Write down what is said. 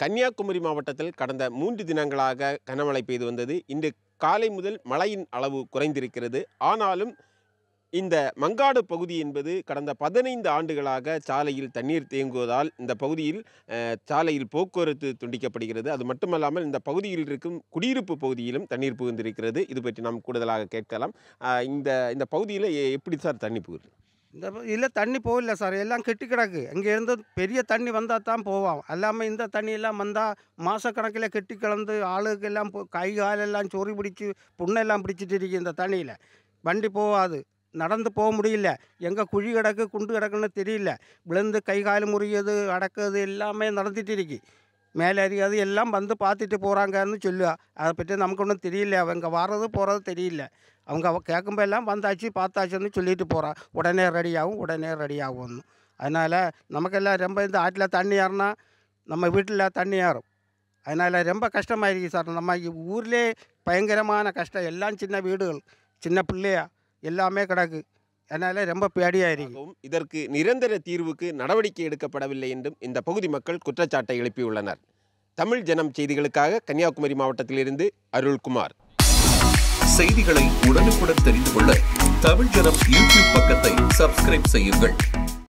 கன்னியாகுமரி மாவட்டத்தில் கடந்த மூன்று தினங்களாக கனமழை பெய்து வந்தது இன்று காலை முதல் மழையின் அளவு குறைந்திருக்கிறது ஆனாலும் இந்த மங்காடு பகுதி என்பது கடந்த பதினைந்து ஆண்டுகளாக சாலையில் தண்ணீர் தேங்குவதால் இந்த பகுதியில் சாலையில் போக்குவரத்து துண்டிக்கப்படுகிறது அது மட்டுமல்லாமல் இந்த பகுதியில் இருக்கும் குடியிருப்பு பகுதியிலும் தண்ணீர் புகுந்திருக்கிறது இது பற்றி நாம் கூடுதலாக கேட்கலாம் இந்த இந்த பகுதியில் எப்படி சார் தண்ணி புகுது இந்த இல்லை தண்ணி போகல சார் எல்லாம் கெட்டி கிடக்கு இங்கேருந்து பெரிய தண்ணி வந்தால் தான் போவோம் எல்லாமே இந்த தண்ணியெல்லாம் வந்தால் மாதக்கணக்கில் கெட்டி கிடந்து ஆளுக்கு எல்லாம் கை காலெல்லாம் சொறி பிடிச்சி புண்ணெல்லாம் பிடிச்சிட்டு இருக்கு இந்த தண்ணியில் வண்டி போகாது நடந்து போக முடியல எங்கே குழி கிடக்கு குண்டு கிடக்குன்னு தெரியல விழுந்து கை கால் முறியது அடக்குது எல்லாமே நடந்துகிட்டு இருக்கு மேலதிகாரி எல்லாம் வந்து பார்த்துட்டு போகிறாங்கன்னு சொல்லுவா அதை பற்றி நமக்கு ஒன்றும் தெரியல அவங்க வர்றது போகிறது தெரியல அவங்க அவ கேட்கும்போது எல்லாம் வந்தாச்சு பார்த்தாச்சுன்னு சொல்லிட்டு போகிறான் உடனே ரெடியாகும் உடனே ரெடியாகும்னு அதனால் நமக்கெல்லாம் ரொம்ப இந்த ஆட்டில் தண்ணி ஏறினா நம்ம வீட்டில் தண்ணி ஏறும் அதனால் ரொம்ப கஷ்டமாக இருக்குது சார் நம்ம ஊர்லேயே பயங்கரமான கஷ்டம் எல்லாம் சின்ன வீடுகள் சின்ன பிள்ளையா எல்லாமே கிடக்கு அதனால் ரொம்ப பேடியாயிருக்கும் இதற்கு நிரந்தர தீர்வுக்கு நடவடிக்கை எடுக்கப்படவில்லை என்றும் இந்த பகுதி மக்கள் குற்றச்சாட்டை எழுப்பியுள்ளனர் தமிழ் ஜனம் செய்திகளுக்காக கன்னியாகுமரி மாவட்டத்திலிருந்து அருள்குமார் செய்திகளை உடனுக்குடன் தெரிந்து கொள்ள தமிழ் ஜனம் யூடியூப் பக்கத்தை சப்ஸ்கிரைப் செய்யுங்கள்